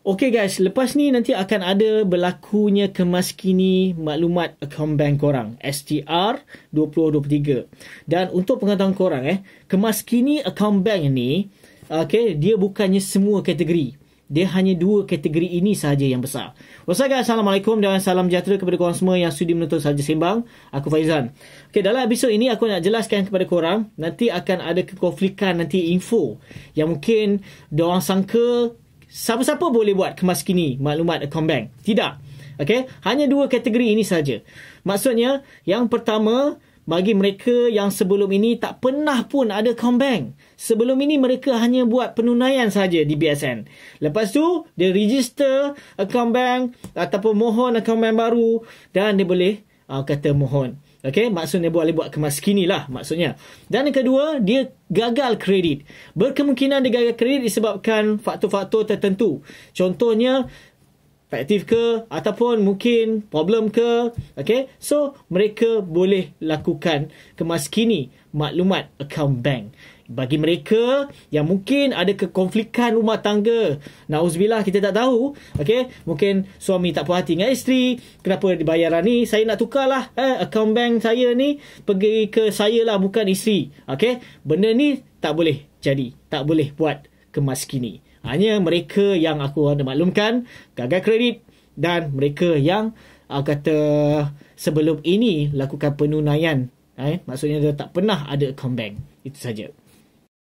Okay guys, lepas ni nanti akan ada berlakunya kemaskini maklumat akaun bank korang, STR 2023. Dan untuk pengetahuan korang eh, kemaskini akaun bank ni, okay, dia bukannya semua kategori. Dia hanya dua kategori ini sahaja yang besar. Wassalamualaikum guys, Assalamualaikum dan salam sejahtera kepada korang semua yang sudi menonton sahaja sembang. Aku Faizan. Okay, dalam episod ini aku nak jelaskan kepada korang, nanti akan ada kekonflikan nanti info yang mungkin diorang sangka siapa-siapa boleh buat kemas kini maklumat account bank. Tidak. okay? hanya dua kategori ini saja. Maksudnya, yang pertama bagi mereka yang sebelum ini tak pernah pun ada account bank. Sebelum ini mereka hanya buat penunaian saja di BSN. Lepas tu dia register account bank ataupun mohon account bank baru dan dia boleh uh, kata mohon. Okay, maksudnya boleh buat kemas kini lah maksudnya. Dan yang kedua, dia gagal kredit. Berkemungkinan dia gagal kredit disebabkan faktor-faktor tertentu. Contohnya, perspektif ke ataupun mungkin problem ke okay so mereka boleh lakukan kemas kini maklumat akaun bank bagi mereka yang mungkin ada kekonflikan rumah tangga Nauzubillah kita tak tahu okay? Mungkin suami tak puas hati dengan isteri Kenapa dibayaran ni Saya nak tukarlah eh, account bank saya ni Pergi ke saya lah bukan isteri okay? Benda ni tak boleh jadi Tak boleh buat kemas kini hanya mereka yang aku ada maklumkan gagal kredit dan mereka yang uh, kata sebelum ini lakukan penunaian eh maksudnya dia tak pernah ada account bank itu saja